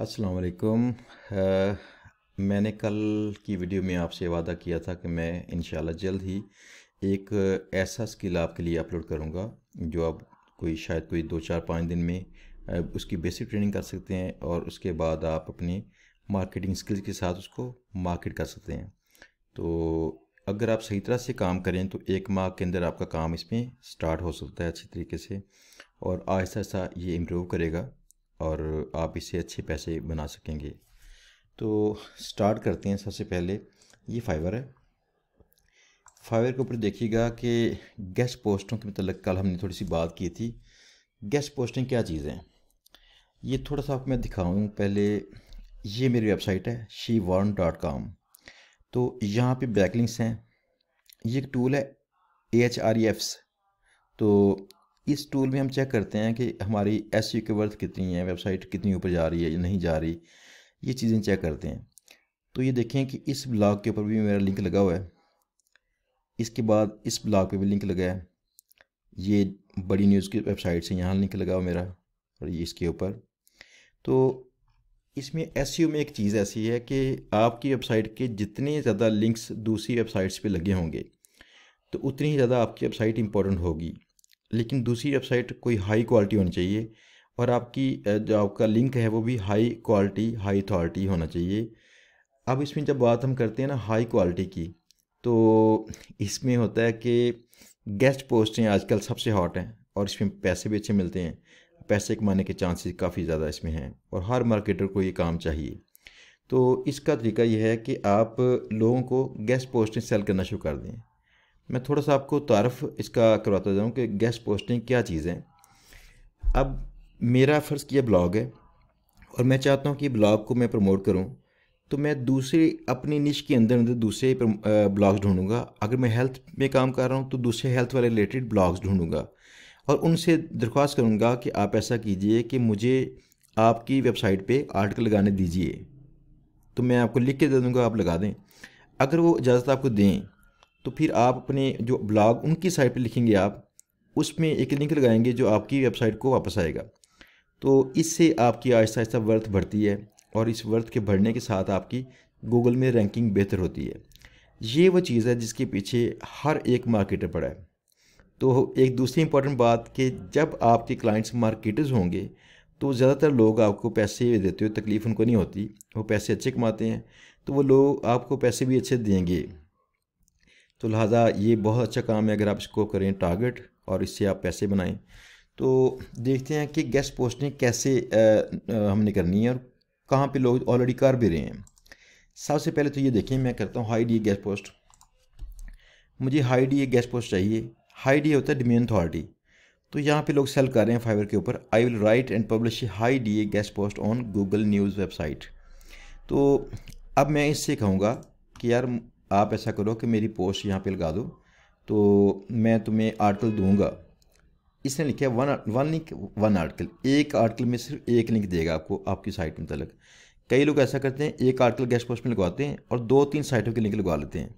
अस्सलाम वालेकुम मैंने कल की वीडियो में आपसे वादा किया था कि मैं इन जल्द ही एक ऐसा स्किल आपके लिए अपलोड करूँगा जो आप कोई शायद कोई दो चार पाँच दिन में उसकी बेसिक ट्रेनिंग कर सकते हैं और उसके बाद आप अपनी मार्केटिंग स्किल्स के साथ उसको मार्केट कर सकते हैं तो अगर आप सही तरह से काम करें तो एक माह के अंदर आपका काम इसमें स्टार्ट हो सकता है अच्छी तरीके से और आहिस्ता आहिस्ता ये इम्प्रूव करेगा और आप इसे अच्छे पैसे बना सकेंगे तो स्टार्ट करते हैं सबसे पहले ये फाइवर है फाइवर के ऊपर देखिएगा कि गेस्ट पोस्टों के मतलब कल हमने थोड़ी सी बात की थी गेस्ट पोस्टिंग क्या चीज़ है ये थोड़ा सा आपको मैं दिखाऊँ पहले ये मेरी वेबसाइट है शी डॉट तो यहाँ पे बैकलिंग्स हैं ये एक टूल है ए एच आर ई एफ्स तो इस टूल में हम चेक करते हैं कि हमारी एस यू के वर्थ कितनी है वेबसाइट कितनी ऊपर जा रही है या नहीं जा रही ये चीज़ें चेक करते हैं तो ये देखें कि इस ब्लॉग के ऊपर भी मेरा लिंक लगा हुआ है इसके बाद इस ब्लॉग पे भी लिंक लगा है ये बड़ी न्यूज़ की वेबसाइट से यहाँ लिंक लगा हुआ मेरा और ये इसके ऊपर तो इसमें एस में एक चीज़ ऐसी है कि आपकी वेबसाइट के जितने ज़्यादा लिंक्स दूसरी वेबसाइट्स पे लगे होंगे तो उतनी ही ज़्यादा आपकी वेबसाइट इंपॉर्टेंट होगी लेकिन दूसरी वेबसाइट कोई हाई क्वालिटी होनी चाहिए और आपकी जो आपका लिंक है वो भी हाई क्वालिटी हाई अथॉरिटी होना चाहिए अब इसमें जब बात हम करते हैं ना हाई क्वालिटी की तो इसमें होता है कि गेस्ट पोस्टें आजकल सबसे हॉट हैं और इसमें पैसे भी अच्छे मिलते हैं पैसे कमाने के चांसेस काफ़ी ज़्यादा इसमें हैं और हर मार्केटर को ये काम चाहिए तो इसका तरीका यह है कि आप लोगों को गेस्ट पोस्टें सेल करना शुरू कर दें मैं थोड़ा सा आपको तारफ़ इसका करवाता जाऊँ कि गेस्ट पोस्टिंग क्या चीज़ है अब मेरा फ़र्ज़ किया ब्लॉग है और मैं चाहता हूँ कि ब्लॉग को मैं प्रमोट करूँ तो मैं दूसरे अपनी निश के अंदर अंदर दूसरे ब्लॉग्स ढूंढूंगा अगर मैं हेल्थ में काम कर रहा हूँ तो दूसरे हेल्थ वाले रिलेटेड ब्लॉग्स ढूंढूंगा और उनसे दरख्वास्त करूँगा कि आप ऐसा कीजिए कि मुझे आपकी वेबसाइट पे आर्टिकल लगाने दीजिए तो मैं आपको लिख के दे दूँगा आप लगा दें अगर वो इजाज़त आपको दें तो फिर आप अपने जो ब्लॉग उनकी साइट पर लिखेंगे आप उसमें एक लिंक लगाएंगे जो आपकी वेबसाइट को वापस आएगा तो इससे आपकी आहिस्ता आहिस्ता वर्थ बढ़ती है और इस वर्थ के बढ़ने के साथ आपकी गूगल में रैंकिंग बेहतर होती है ये वो चीज़ है जिसके पीछे हर एक मार्केटर पड़ा है तो एक दूसरी इंपॉर्टेंट बात कि जब आपके क्लाइंट्स मार्केटर्स होंगे तो ज़्यादातर लोग आपको पैसे देते हो तकलीफ़ उनको नहीं होती वो पैसे अच्छे कमाते हैं तो वो लोग आपको पैसे भी अच्छे देंगे तो लिहाजा ये बहुत अच्छा काम है अगर आप इसको करें टारगेट और इससे आप पैसे बनाएं तो देखते हैं कि गेस्ट पोस्टिंग कैसे आ, आ, हमने करनी है और कहाँ पे लोग ऑलरेडी कर भी रहे हैं सबसे पहले तो ये देखें मैं करता हूँ हाइड ये गेस्ट पोस्ट मुझे हाइड ये गेस्ट पोस्ट चाहिए हाइड ये होता है डिमेन अथॉरिटी तो यहाँ पे लोग सेल कर रहे हैं फाइवर के ऊपर I will write and publish high D A guest post on Google News website तो अब मैं इससे कहूँगा कि यार आप ऐसा करो कि मेरी पोस्ट यहाँ पे लगा दो तो मैं तुम्हें आर्टिकल दूंगा इसने लिखा है one one link one article एक आर्टिकल में सिर्फ एक लिंक देगा आपको आपकी साइट में मतलब कई लोग ऐसा करते हैं एक आर्टिकल गेस्ट पोस्ट में लगवाते हैं और दो तीन साइटों के लिंक लगवा लेते हैं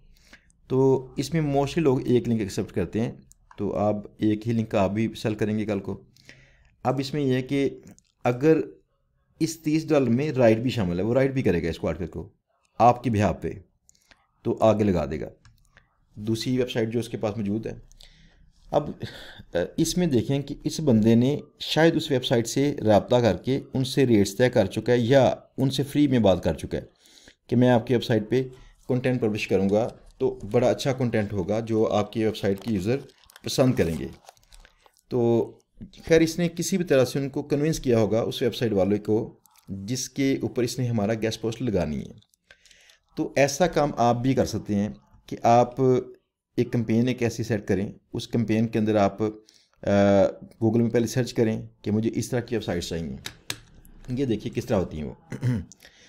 तो इसमें मोस्टली लोग एक लिंक एक्सेप्ट करते हैं तो आप एक ही लिंक का आप भी सेल करेंगे कल को अब इसमें यह है कि अगर इस तीस डॉलर में राइट भी शामिल है वो राइट भी करेगा इसको आर्टिकल को आपके बिहाब पे तो आगे लगा देगा दूसरी वेबसाइट जो उसके पास मौजूद है अब इसमें देखें कि इस बंदे ने शायद उस वेबसाइट से रबता करके उनसे रेट्स तय कर चुका है या उनसे फ्री में बात कर चुका है कि मैं आपकी वेबसाइट पे कंटेंट पब्लिश करूँगा तो बड़ा अच्छा कंटेंट होगा जो आपकी वेबसाइट के यूज़र पसंद करेंगे तो खैर इसने किसी भी तरह से उनको कन्विंस किया होगा उस वेबसाइट वाले को जिसके ऊपर इसने हमारा गेस्ट पोस्ट लगानी है तो ऐसा काम आप भी कर सकते हैं कि आप एक कंपेन एक ऐसी सेट करें उस कंपेन के अंदर आप गूगल में पहले सर्च करें कि मुझे इस तरह की वेबसाइट्स चाहिए ये देखिए किस तरह होती हैं वो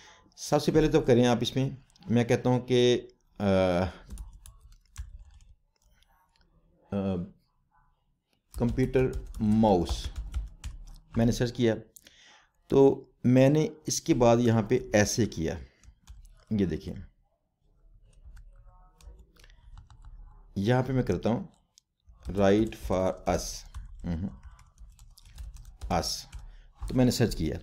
सबसे पहले तो करें आप इसमें मैं कहता हूँ कि कंप्यूटर माउस मैंने सर्च किया तो मैंने इसके बाद यहाँ पे ऐसे किया ये देखिए यहाँ पे मैं करता हूँ राइट फॉर अस अस तो मैंने सर्च किया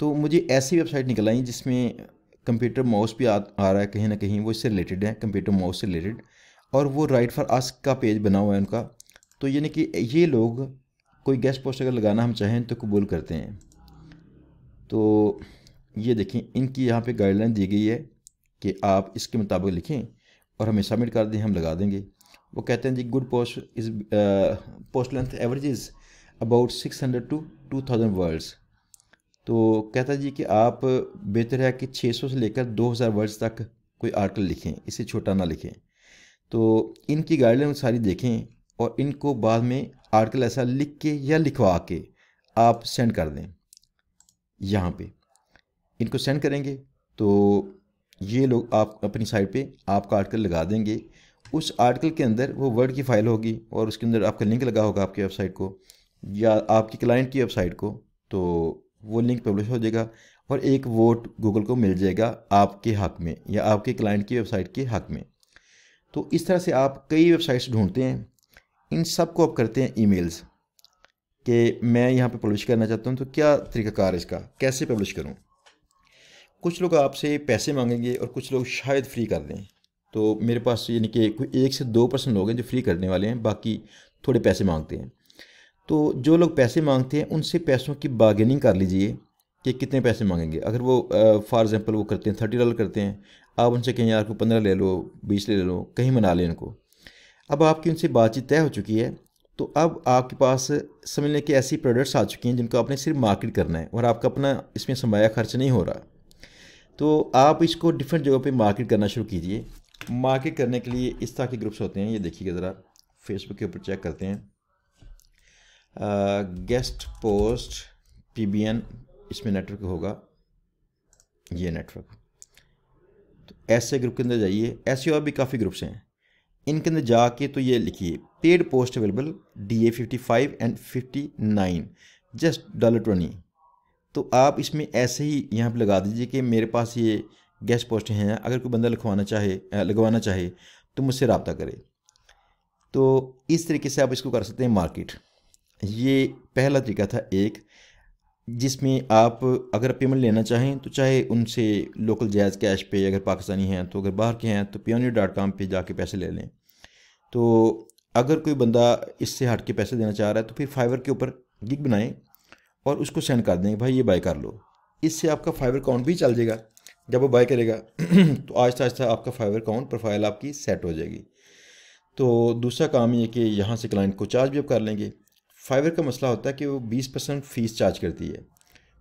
तो मुझे ऐसी वेबसाइट निकल आई जिसमें कंप्यूटर माउस भी आ, आ रहा है कहीं ना कहीं वो इससे रिलेटेड है कंप्यूटर माउस से रिलेटेड और वो राइट फॉर अस का पेज बना हुआ है उनका तो यानी कि ये लोग कोई गेस्ट पोस्ट अगर लगाना हम चाहें तो कबूल करते हैं तो ये देखें इनकी यहाँ पे गाइडलाइन दी गई है कि आप इसके मुताबिक लिखें और हमें सबमिट कर दें हम लगा देंगे वो कहते हैं जी good post is post length average about six hundred to two thousand words तो कहता जी कि आप बेहतर है कि छः सौ से लेकर दो हज़ार वर्ड्स तक कोई आर्टिकल लिखें इससे छोटा ना लिखें तो इनकी गाइडलाइन सारी देखें और इनको बाद में आर्टिकल ऐसा लिख के या लिखवा के आप सेंड कर दें यहाँ पे इनको सेंड करेंगे तो ये लोग आप अपनी साइट पे आपका आर्टिकल लगा देंगे उस आर्टिकल के अंदर वो वर्ड की फ़ाइल होगी और उसके अंदर आपका लिंक लगा होगा आपकी वेबसाइट को या आपकी क्लाइंट की वेबसाइट को तो वो लिंक पब्लिश हो जाएगा और एक वोट गूगल को मिल जाएगा आपके हक में या आपके क्लाइंट की वेबसाइट के हक में तो इस तरह से आप कई वेबसाइट्स ढूंढते हैं इन सब को आप करते हैं ईमेल्स कि मैं यहाँ पे पब्लिश करना चाहता हूँ तो क्या तरीकाकार इसका कैसे पब्लिश करूँ कुछ लोग आपसे पैसे मांगेंगे और कुछ लोग शायद फ्री कर दें तो मेरे पास तो यानी कि कोई एक से दो परसेंट लोग हैं जो फ्री करने वाले हैं बाकी थोड़े पैसे मांगते हैं तो जो लोग पैसे मांगते हैं उनसे पैसों की बार्गेनिंग कर लीजिए कि कितने पैसे मांगेंगे अगर वो फॉर एग्ज़ाम्पल वो करते हैं थर्टी डॉलर करते हैं आप उनसे कहें यार को पंद्रह ले लो बीस ले लो कहीं मना लें उनको अब आपकी उनसे बातचीत तय हो चुकी है तो अब आपके पास समझ लें कि ऐसी प्रोडक्ट्स आ चुकी हैं जिनको आपने सिर्फ मार्केट करना है और आपका अपना इसमें समाया खर्च नहीं हो रहा तो आप इसको डिफरेंट जगह पे मार्केट करना शुरू कीजिए मार्केट करने के लिए इस तरह के ग्रुप्स होते हैं ये देखिएगा ज़रा फेसबुक के ऊपर चेक करते हैं आ, गेस्ट पोस्ट पी इसमें नेटवर्क होगा ये नेटवर्क तो ऐसे ग्रुप के अंदर जाइए ऐसे और भी काफ़ी ग्रुप्स हैं इनके अंदर जाके तो ये लिखिए paid post available D A fifty five and fifty nine just dollar twenty तो आप इसमें ऐसे ही यहाँ पर लगा दीजिए कि मेरे पास ये गैस पोस्ट हैं अगर कोई बंदा लिखवाना चाहे लगवाना चाहे तो मुझसे रबता करे तो इस तरीके से आप इसको कर सकते हैं मार्केट ये पहला तरीका था एक जिसमें आप अगर पेमेंट लेना चाहें तो चाहे उनसे लोकल जायज़ कैश पे अगर पाकिस्तानी हैं तो अगर बाहर के हैं तो पियोनियर डॉट कॉम पर जाके पैसे ले लें तो अगर कोई बंदा इससे हट के पैसे देना चाह रहा है तो फिर फाइवर के ऊपर गिग बनाएं और उसको सेंड कर देंगे भाई ये बाय कर लो इससे आपका फाइबर काउंट भी चल जाएगा जब वो बाय करेगा तो आहिस्ता आहिस्ता आपका फाइबर काउंट प्रोफाइल आपकी सेट हो जाएगी तो दूसरा काम ये कि यहाँ से क्लाइंट को चार्ज भी आप कर लेंगे फाइवर का मसला होता है कि वो बीस परसेंट फ़ीस चार्ज करती है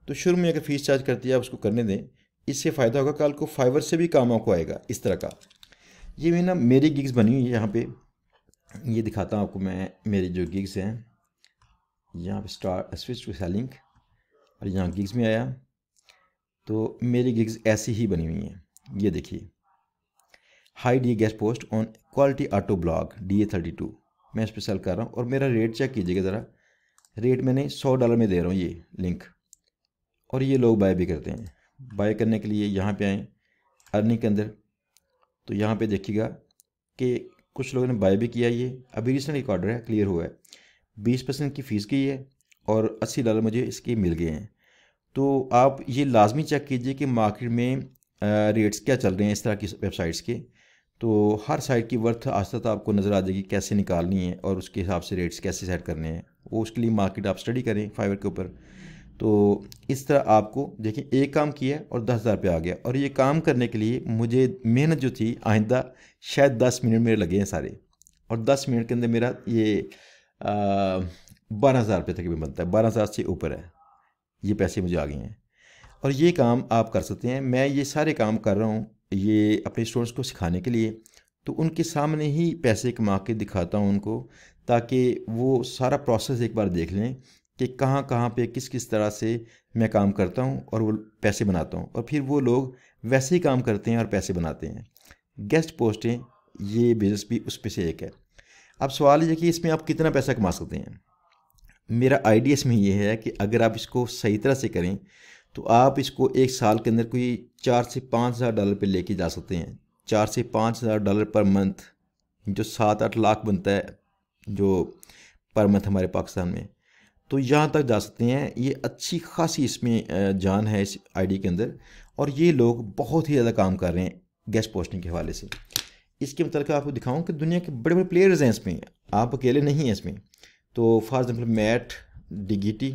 तो शुरू में अगर फ़ीस चार्ज करती है आप उसको करने दें इससे फ़ायदा होगा कल को फाइबर से भी काम आपको आएगा इस तरह का ये भी ना मेरी गिग्स बनी हुई है यहाँ पे ये दिखाता हूँ आपको मैं मेरी जो गिग्स हैं यहाँ पे स्टार स्विच टू सेलिंग और यहाँ गिग्स में आया तो मेरी गिग्स ऐसी ही बनी हुई हैं ये देखिए high D guest post on quality auto blog D A thirty two मैं इस पर सेल कर रहा हूँ और मेरा रेट चेक कीजिएगा ज़रा रेट मैंने सौ डॉलर में दे रहा हूँ ये लिंक और ये लोग बाय भी करते हैं बाय करने के लिए यहाँ पे आएँ अर्निंग के अंदर तो यहाँ पे देखिएगा कि कुछ लोगों ने बाय भी किया ये अभी रिसेंट एक ऑर्डर है क्लियर हुआ है बीस परसेंट की फ़ीस गई है और अस्सी डॉलर मुझे इसके मिल गए हैं तो आप ये लाजमी चेक कीजिए कि मार्केट में रेट्स क्या चल रहे हैं इस तरह की वेबसाइट्स के तो हर साइट की वर्थ आस्था आपको नज़र आ जाएगी कैसे निकालनी है और उसके हिसाब से रेट्स कैसे सेट करने हैं वो उसके लिए मार्केट आप स्टडी करें फाइवर के ऊपर तो इस तरह आपको देखिए एक काम किया और दस हज़ार रुपये आ गया और ये काम करने के लिए मुझे मेहनत जो थी आइंदा शायद दस मिनट मेरे लगे हैं सारे और दस मिनट के अंदर मेरा ये बारह हज़ार रुपये तक भी बनता है बारह हज़ार से ऊपर है ये पैसे मुझे आ गए हैं और ये काम आप कर सकते हैं मैं ये सारे काम कर रहा हूँ ये अपने स्टूडेंट्स को सिखाने के लिए तो उनके सामने ही पैसे कमा के दिखाता हूँ उनको ताकि वो सारा प्रोसेस एक बार देख लें कि कहाँ कहाँ पे किस किस तरह से मैं काम करता हूँ और वो पैसे बनाता हूँ और फिर वो लोग वैसे ही काम करते हैं और पैसे बनाते हैं गेस्ट पोस्टें ये बिज़नेस भी उस पर से एक है अब सवाल ये कि इसमें आप कितना पैसा कमा सकते हैं मेरा आइडिया इसमें यह है कि अगर आप इसको सही तरह से करें तो आप इसको एक साल के अंदर कोई चार से पाँच हज़ार डॉलर पर लेके जा सकते हैं चार से पाँच हज़ार डॉलर पर मंथ जो सात आठ लाख बनता है जो पर मंथ हमारे पाकिस्तान में तो यहाँ तक जा सकते हैं ये अच्छी खासी इसमें जान है इस आईडी के अंदर और ये लोग बहुत ही ज़्यादा काम कर रहे हैं गैस पोस्टिंग के हवाले से इसके मतलब आपको दिखाऊँ कि दुनिया के बड़े बड़े प्लेयर्स हैं इसमें आप अकेले नहीं हैं इसमें तो फॉर एग्ज़ाम्पल मैट डिगिटी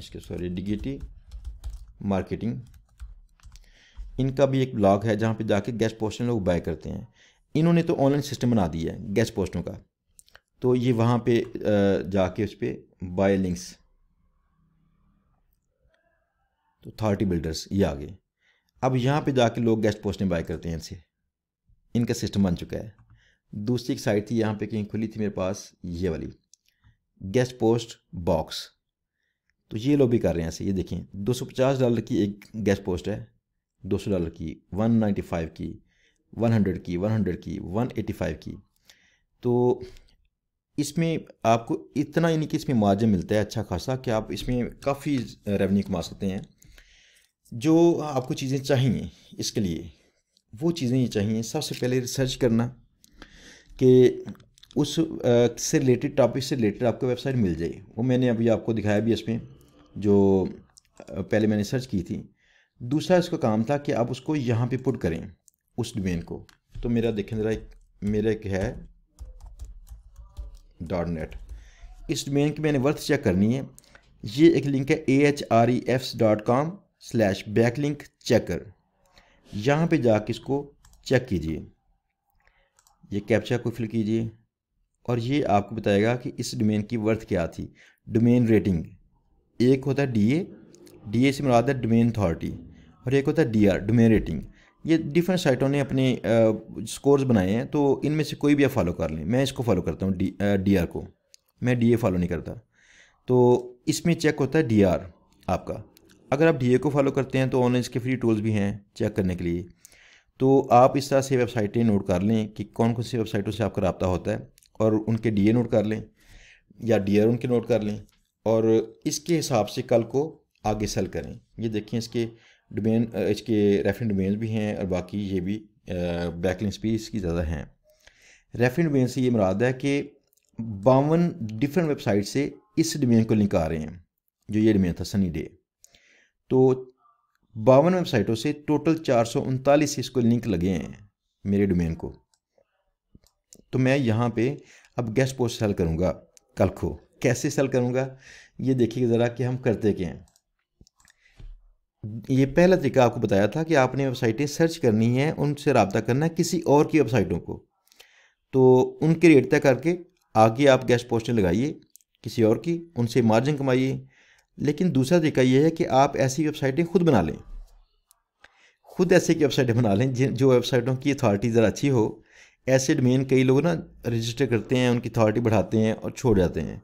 इसके सॉरी डिगिटी मार्केटिंग इनका भी एक ब्लॉग है जहाँ पे जाके गैस पोस्ट लोग बाय करते हैं इन्होंने तो ऑनलाइन सिस्टम बना दिया है गैस पोस्टों का तो ये वहाँ पे जाके उस पर बाय लिंक्स तो थर्टी बिल्डर्स ये आ गए अब यहाँ पे जाके लोग गेस्ट पोस्ट में बाय करते हैं इनसे इनका सिस्टम बन चुका है दूसरी एक साइट थी यहाँ पे कहीं खुली थी मेरे पास ये वाली गेस्ट पोस्ट बॉक्स तो ये लोग भी कर रहे हैं ऐसे ये देखें 250 डॉलर की एक गेस्ट पोस्ट है 200 डॉलर की 195 की 100 की 100 की 185 की तो इसमें आपको इतना यानी कि इसमें मार्जिन मिलता है अच्छा खासा कि आप इसमें काफ़ी रेवेन्यू कमा सकते हैं जो आपको चीज़ें चाहिए इसके लिए वो चीज़ें ये चाहिए सबसे पहले रिसर्च करना कि उस से रिलेटेड टॉपिक से रिलेटेड आपको वेबसाइट मिल जाए वो मैंने अभी आपको दिखाया भी इसमें जो पहले मैंने सर्च की थी दूसरा इसका काम था कि आप उसको यहाँ पे पुट करें उस डोमेन को तो मेरा देखें ज़रा एक मेरा एक है डॉट नेट इस डोमेन की मैंने वर्थ चेक करनी है ये एक लिंक है A H R E F S dot com slash backlink checker यहाँ पे जाके इसको चेक कीजिए ये कैप्चा को फिल कीजिए और ये आपको बताएगा कि इस डोमेन की वर्थ क्या थी डोमेन रेटिंग एक होता है डी ए डी ए से मुराद है डोमेन अथॉरिटी और एक होता है डी आर डोमेन रेटिंग ये डिफरेंट साइटों ने अपने स्कोर्स बनाए हैं तो इनमें से कोई भी आप फॉलो कर लें मैं इसको फॉलो करता हूँ डी डी आर को मैं डी ए फॉलो नहीं करता तो इसमें चेक होता है डी आर आपका अगर आप डी को फॉलो करते हैं तो ऑनलाइन इसके फ्री टूल्स भी हैं चेक करने के लिए तो आप इस तरह से वेबसाइटें नोट कर लें कि कौन कौन सी वेबसाइटों से आपका रबता होता है और उनके डी नोट कर लें या डी उनके नोट कर लें और इसके हिसाब से कल को आगे सेल करें ये देखें इसके डोमेन इसके रेफरेंट डोमेन भी हैं और बाकी ये भी बैकलिंग भी इसकी ज़्यादा हैं रेफरेंट डोमेन से ये मुराद है कि बावन डिफरेंट वेबसाइट से इस डोमेन को लिंक आ रहे हैं जो ये डोमेन था सनी डे तो बावन वेबसाइटों से टोटल चार सौ उनतालीस इसको लिंक लगे हैं मेरे डोमेन को तो मैं यहाँ पे अब गेस्ट पोस्ट सेल करूँगा कल को कैसे सेल करूँगा ये देखिए ज़रा कि हम करते क्या हैं ये पहला तरीका आपको बताया था कि आपने वेबसाइटें सर्च करनी है उनसे रबता करना है किसी और की वेबसाइटों को तो उनके रेट तय करके आगे आप गेस्ट पोस्टें लगाइए किसी और की उनसे मार्जिन कमाइए लेकिन दूसरा तरीका यह है कि आप ऐसी वेबसाइटें खुद बना लें खुद ऐसी की वेबसाइटें बना लें जिन जो वेबसाइटों की अथॉरिटी ज़रा अच्छी हो ऐसे डोमेन कई लोग ना रजिस्टर करते हैं उनकी अथॉरिटी बढ़ाते हैं और छोड़ जाते हैं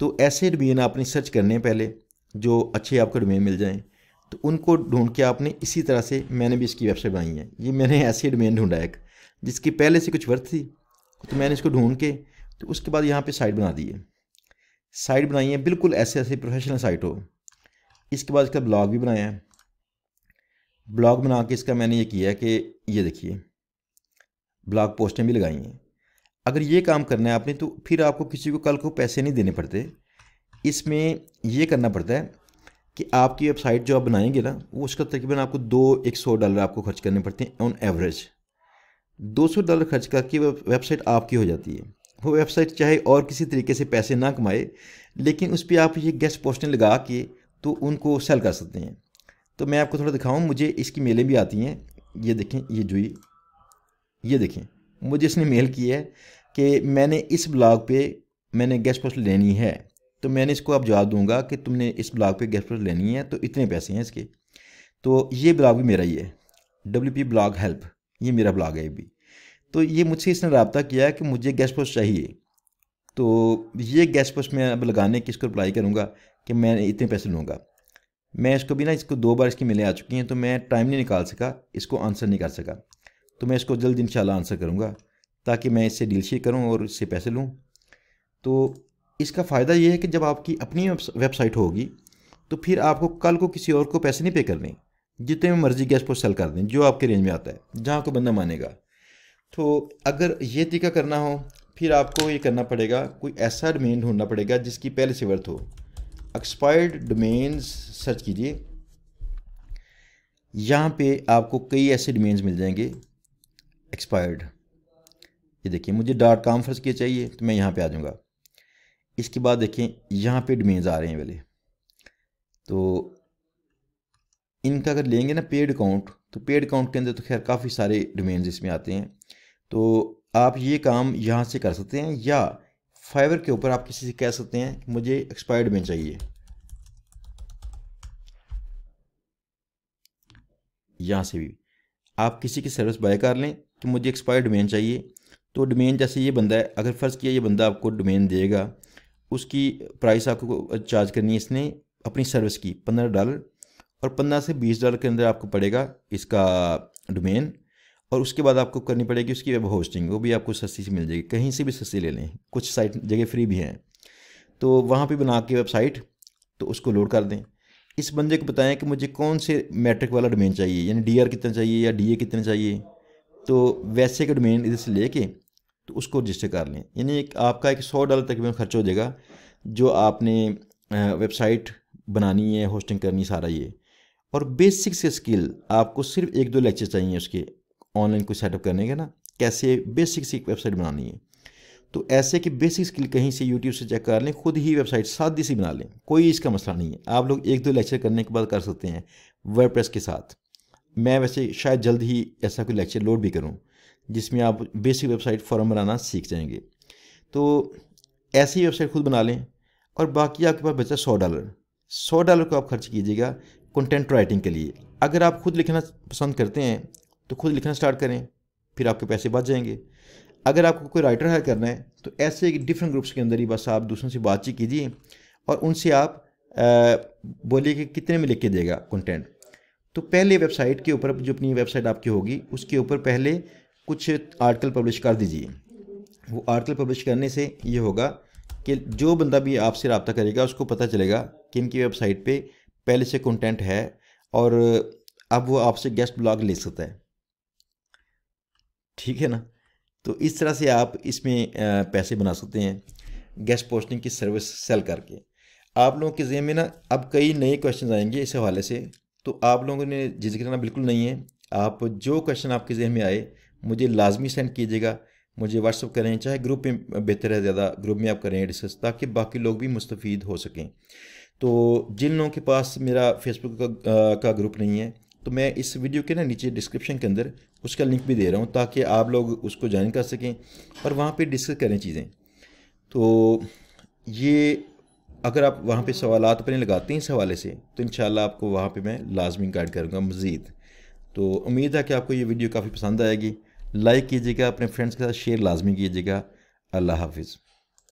तो ऐसे डोमेन आपने सर्च करने हैं पहले जो अच्छे आपको डोमेन मिल जाएँ तो उनको ढूंढ के आपने इसी तरह से मैंने भी इसकी वेबसाइट बनाई है ये मैंने ऐसे डोमेन ढूंढा एक जिसकी पहले से कुछ वर्थ थी तो मैंने इसको ढूंढ के तो उसके बाद यहाँ पे साइट बना दी है साइट बनाई है बिल्कुल ऐसे ऐसे प्रोफेशनल साइट हो इसके बाद इसका ब्लॉग भी बनाया है ब्लॉग बना के इसका मैंने ये किया है कि ये देखिए ब्लॉग पोस्टें भी लगाई हैं अगर ये काम करना है आपने तो फिर आपको किसी को कल को पैसे नहीं देने पड़ते इसमें ये करना पड़ता है कि आपकी वेबसाइट जो आप बनाएंगे ना वो उसका तकरीबन आपको दो एक सौ डॉलर आपको खर्च करने पड़ते हैं ऑन एवरेज दो सौ डॉलर खर्च करके वेबसाइट आपकी हो जाती है वो वेबसाइट चाहे और किसी तरीके से पैसे ना कमाए लेकिन उस पर आप ये गेस्ट पोस्टिंग लगा के तो उनको सेल कर सकते हैं तो मैं आपको थोड़ा दिखाऊँ मुझे इसकी मेलें भी आती हैं ये देखें ये जुई ये देखें मुझे इसने मेल की है कि मैंने इस ब्लॉग पे मैंने गेस्ट पोस्ट लेनी है तो मैंने इसको अब जवाब दूंगा कि तुमने इस ब्लॉग पे गेस्ट पोस्ट लेनी है तो इतने पैसे हैं इसके तो ये ब्लॉग भी मेरा ही है डब्ल्यू पी ब्लॉग हेल्प ये मेरा ब्लॉग है ये भी तो ये मुझसे इसने रबता किया कि मुझे गैस पोस्ट चाहिए तो ये गैस पोस्ट मैं अब लगाने की इसको अप्लाई करूँगा कि मैं इतने पैसे लूँगा मैं इसको भी ना इसको दो बार इसकी मिले आ चुकी हैं तो मैं टाइम नहीं निकाल सका इसको आंसर नहीं कर सका तो मैं इसको जल्द इन आंसर करूँगा ताकि मैं इससे डील शेयर करूँ और इससे पैसे लूँ तो इसका फ़ायदा ये है कि जब आपकी अपनी वेबसाइट होगी तो फिर आपको कल को किसी और को पैसे नहीं पे करने जितने मर्जी गैस पोस्ट सेल कर दें जो आपके रेंज में आता है जहाँ को बंदा मानेगा तो अगर ये टीका करना हो फिर आपको ये करना पड़ेगा कोई ऐसा डोमेन ढूंढना पड़ेगा जिसकी पहले से वर्थ हो एक्सपायर्ड डोमेन्स सर्च कीजिए यहाँ पे आपको कई ऐसे डोमेन्स मिल जाएंगे एक्सपायर्ड ये देखिए मुझे डॉट कॉम फर्ज किया चाहिए तो मैं यहाँ पे आ जाऊँगा इसके बाद देखें यहाँ पे डोमेन्स आ रहे हैं पहले तो इनका अगर लेंगे ना पेड अकाउंट तो पेड अकाउंट के अंदर तो खैर काफ़ी सारे डोमेन्स इसमें आते हैं तो आप ये काम यहाँ से कर सकते हैं या फाइबर के ऊपर आप किसी से कह सकते हैं कि मुझे एक्सपायर्ड में चाहिए यहाँ से भी आप किसी की सर्विस बाय कर लें कि मुझे एक्सपायर डोमेन चाहिए तो डोमेन जैसे ये बंदा है अगर फ़र्ज़ किया ये बंदा आपको डोमेन देगा उसकी प्राइस आपको चार्ज करनी है इसने अपनी सर्विस की पंद्रह डॉलर और पंद्रह से बीस डॉलर के अंदर आपको पड़ेगा इसका डोमेन और उसके बाद आपको करनी पड़ेगी उसकी वेब होस्टिंग वो भी आपको सस्ती से मिल जाएगी कहीं से भी सस्ती ले लें कुछ साइट जगह फ्री भी हैं तो वहाँ पर बना के वेबसाइट तो उसको लोड कर दें इस बंदे को बताएं कि मुझे कौन से मैट्रिक वाला डोमेन चाहिए यानी डी कितना चाहिए या डी कितना चाहिए तो वैसे का डोमेन इधर से लेके तो उसको रजिस्टर कर लें यानी एक आपका एक सौ डॉलर तकरीबन खर्च हो जाएगा जो आपने वेबसाइट बनानी है होस्टिंग करनी सारा ये और बेसिक से स्किल आपको सिर्फ एक दो लेक्चर चाहिए उसके ऑनलाइन कोई सेटअप करने का ना कैसे बेसिक सी वेबसाइट बनानी है तो ऐसे कि बेसिक स्किल कहीं से यूट्यूब से चेक कर लें खुद ही वेबसाइट सादी सी बना लें कोई इसका मसला नहीं है आप लोग एक दो लेक्चर करने के बाद कर सकते हैं वर्ड के साथ मैं वैसे शायद जल्द ही ऐसा कोई लेक्चर लोड भी करूँ जिसमें आप बेसिक वेबसाइट फॉर्म बनाना सीख जाएंगे तो ऐसी वेबसाइट खुद बना लें और बाकी आपके पास बचा सौ डॉलर सौ डॉलर को आप खर्च कीजिएगा कंटेंट राइटिंग के लिए अगर आप खुद लिखना पसंद करते हैं तो खुद लिखना स्टार्ट करें फिर आपके पैसे बच जाएंगे अगर आपको कोई राइटर हायर करना है तो ऐसे डिफरेंट ग्रुप्स के अंदर ही बस आप दूसरों से बातचीत कीजिए और उनसे आप बोलिए कि कितने में लिख के देगा कंटेंट तो पहले वेबसाइट के ऊपर जो अपनी वेबसाइट आपकी होगी उसके ऊपर पहले कुछ आर्टिकल पब्लिश कर दीजिए वो आर्टिकल पब्लिश करने से ये होगा कि जो बंदा भी आपसे रबता करेगा उसको पता चलेगा कि इनकी वेबसाइट पे पहले से कंटेंट है और अब वो आपसे गेस्ट ब्लॉग ले सकता है ठीक है ना तो इस तरह से आप इसमें पैसे बना सकते हैं गेस्ट पोस्टिंग की सर्विस सेल करके आप लोगों के जेम में ना अब कई नए क्वेश्चन आएंगे इस हवाले से तो आप लोगों ने झिझकना बिल्कुल नहीं है आप जो क्वेश्चन आपके जहन में आए मुझे लाजमी सेंड कीजिएगा मुझे व्हाट्सअप करें चाहे ग्रुप में बेहतर है ज़्यादा ग्रुप में आप करें डिस्कस ताकि बाकी लोग भी मुस्तफ़ हो सकें तो जिन लोगों के पास मेरा फेसबुक का, का ग्रुप नहीं है तो मैं इस वीडियो के ना नीचे डिस्क्रिप्शन के अंदर उसका लिंक भी दे रहा हूँ ताकि आप लोग उसको ज्वाइन कर सकें और वहाँ पे डिस्कस करें चीज़ें तो ये अगर आप वहाँ पे सवाल अपने लगाते हैं इस हवाले से तो इन आपको वहाँ पे मैं लाजमी गाइड करूँगा मज़ीद तो उम्मीद है कि आपको ये वीडियो काफ़ी पसंद आएगी लाइक कीजिएगा अपने फ्रेंड्स के साथ शेयर लाजमी कीजिएगा अल्लाह हाफिज़